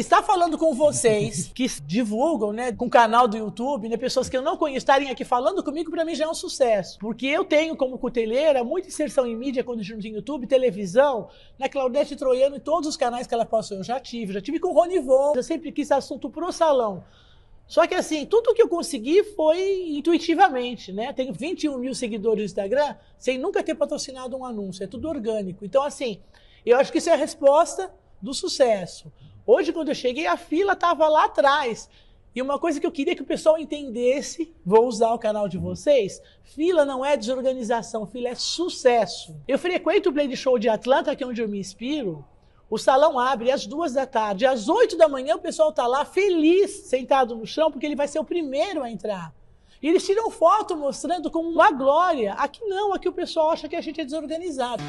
estar falando com vocês que divulgam, né, com o canal do YouTube, né, pessoas que eu não conheço estarem aqui falando comigo, para mim já é um sucesso. Porque eu tenho como cuteleira muita inserção em mídia quando junto em YouTube, televisão, na né, Claudete Troiano e todos os canais que ela passou, eu já tive, já tive com o Ronivon, eu sempre quis assunto pro salão. Só que assim, tudo que eu consegui foi intuitivamente, né? Tenho 21 mil seguidores no Instagram sem nunca ter patrocinado um anúncio, é tudo orgânico. Então, assim, eu acho que isso é a resposta do sucesso. Hoje, quando eu cheguei, a fila estava lá atrás. E uma coisa que eu queria que o pessoal entendesse, vou usar o canal de vocês, fila não é desorganização, fila é sucesso. Eu frequento o Blade Show de Atlanta, que é onde eu me inspiro. O salão abre às duas da tarde, às oito da manhã o pessoal está lá feliz, sentado no chão, porque ele vai ser o primeiro a entrar. E eles tiram foto mostrando como uma glória. Aqui não, aqui o pessoal acha que a gente é desorganizado.